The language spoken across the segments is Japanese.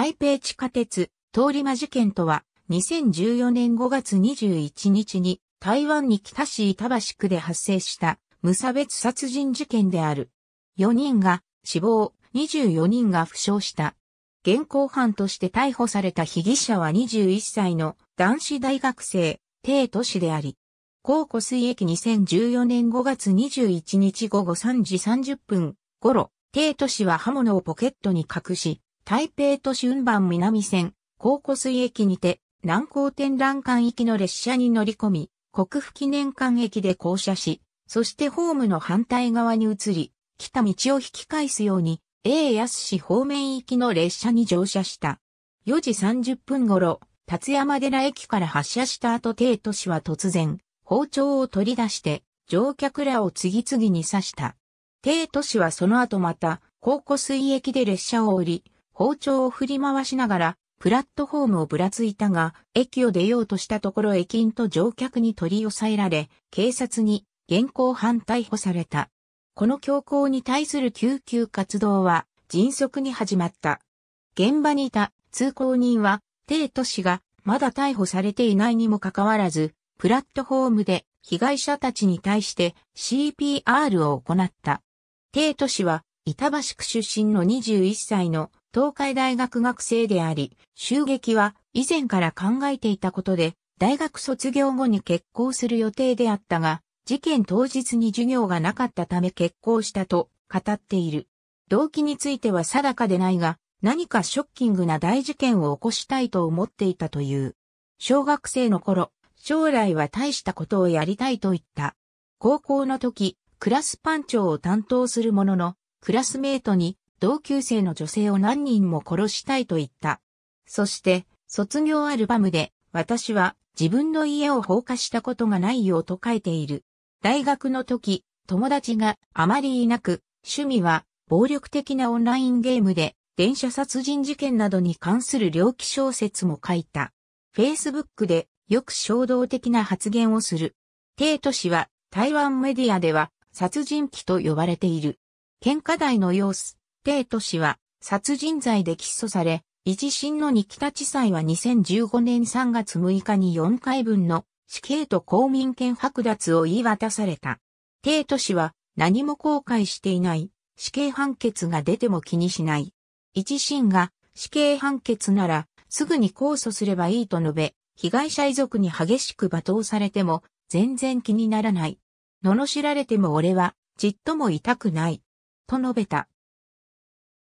台北地下鉄、通り魔事件とは、2014年5月21日に、台湾に北市板橋区で発生した、無差別殺人事件である。4人が死亡、24人が負傷した。現行犯として逮捕された被疑者は21歳の男子大学生、帝都市であり、高湖水駅2014年5月21日午後3時30分頃、帝都市は刃物をポケットに隠し、台北都市運番南線、高湖水駅にて、南高展覧館行きの列車に乗り込み、国府記念館駅で降車し、そしてホームの反対側に移り、来た道を引き返すように、A 安市方面行きの列車に乗車した。4時30分頃、立山寺駅から発車した後帝都市は突然、包丁を取り出して、乗客らを次々に刺した。帝都市はその後また、高湖水駅で列車を降り、包丁を振り回しながら、プラットホームをぶらついたが、駅を出ようとしたところ駅員と乗客に取り押さえられ、警察に現行犯逮捕された。この強行に対する救急活動は迅速に始まった。現場にいた通行人は、帝都市がまだ逮捕されていないにもかかわらず、プラットホームで被害者たちに対して CPR を行った。帝都市は板橋区出身の21歳の東海大学学生であり、襲撃は以前から考えていたことで、大学卒業後に結婚する予定であったが、事件当日に授業がなかったため結婚したと語っている。動機については定かでないが、何かショッキングな大事件を起こしたいと思っていたという。小学生の頃、将来は大したことをやりたいと言った。高校の時、クラスパン長を担当するものの、クラスメートに同級生の女性を何人も殺したいと言った。そして、卒業アルバムで、私は自分の家を放火したことがないようと書いている。大学の時、友達があまりいなく、趣味は暴力的なオンラインゲームで、電車殺人事件などに関する猟奇小説も書いた。Facebook でよく衝動的な発言をする。帝都市氏は台湾メディアでは殺人鬼と呼ばれている。喧嘩台の様子、帝都氏は殺人罪で起訴され、一審の二北地裁は2015年3月6日に4回分の死刑と公民権剥奪を言い渡された。帝都氏は何も後悔していない。死刑判決が出ても気にしない。一審が死刑判決ならすぐに控訴すればいいと述べ、被害者遺族に激しく罵倒されても全然気にならない。罵られても俺はちっとも痛くない。と述べた。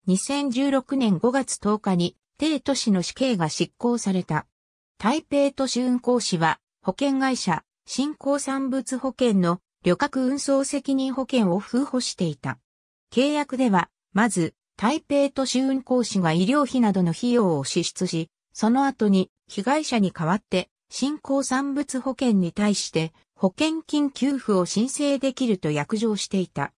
2016年5月10日に、帝都市の死刑が執行された。台北都市運行士は、保険会社、新興産物保険の旅客運送責任保険を封保していた。契約では、まず、台北都市運行士が医療費などの費用を支出し、その後に被害者に代わって、新興産物保険に対して保険金給付を申請できると約定していた。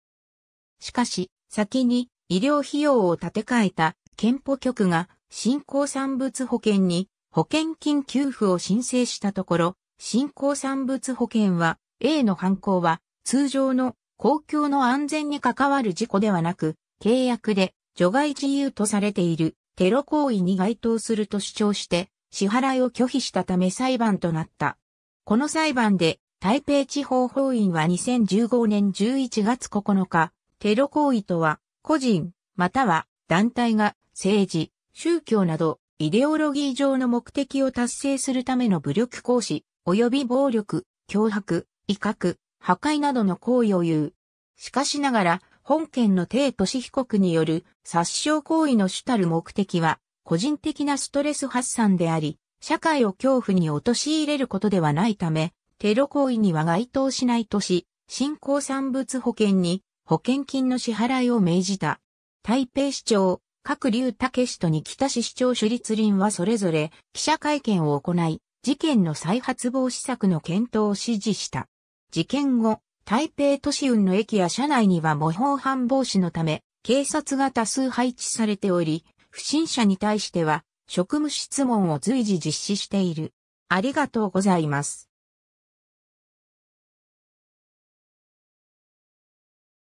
しかし、先に医療費用を立て替えた憲法局が新興産物保険に保険金給付を申請したところ、新興産物保険は A の犯行は通常の公共の安全に関わる事故ではなく、契約で除外自由とされているテロ行為に該当すると主張して支払いを拒否したため裁判となった。この裁判で台北地方法院は2015年11月9日、テロ行為とは個人、または団体が政治、宗教など、イデオロギー上の目的を達成するための武力行使、及び暴力、脅迫、威嚇、破壊などの行為を言う。しかしながら、本件の低都市被告による殺傷行為の主たる目的は、個人的なストレス発散であり、社会を恐怖に陥れることではないため、テロ行為には該当しないとし、新興産物保険に保険金の支払いを命じた。台北市長、各竜武氏とに北市市長主立林はそれぞれ記者会見を行い、事件の再発防止策の検討を指示した。事件後、台北都市運の駅や車内には模倣犯防止のため、警察が多数配置されており、不審者に対しては、職務質問を随時実施している。ありがとうございます。